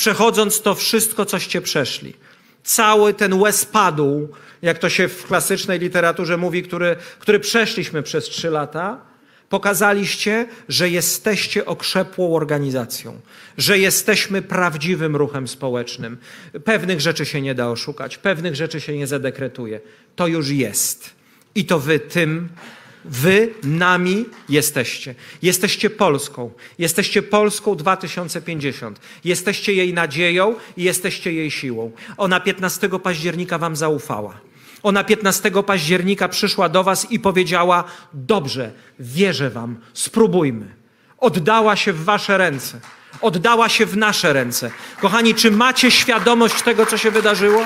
przechodząc to wszystko, coście przeszli. Cały ten łez padł, jak to się w klasycznej literaturze mówi, który, który przeszliśmy przez trzy lata, pokazaliście, że jesteście okrzepłą organizacją, że jesteśmy prawdziwym ruchem społecznym. Pewnych rzeczy się nie da oszukać, pewnych rzeczy się nie zadekretuje. To już jest. I to wy tym Wy nami jesteście. Jesteście Polską. Jesteście Polską 2050. Jesteście jej nadzieją i jesteście jej siłą. Ona 15 października Wam zaufała. Ona 15 października przyszła do Was i powiedziała: Dobrze, wierzę Wam, spróbujmy. Oddała się w Wasze ręce, oddała się w nasze ręce. Kochani, czy macie świadomość tego, co się wydarzyło?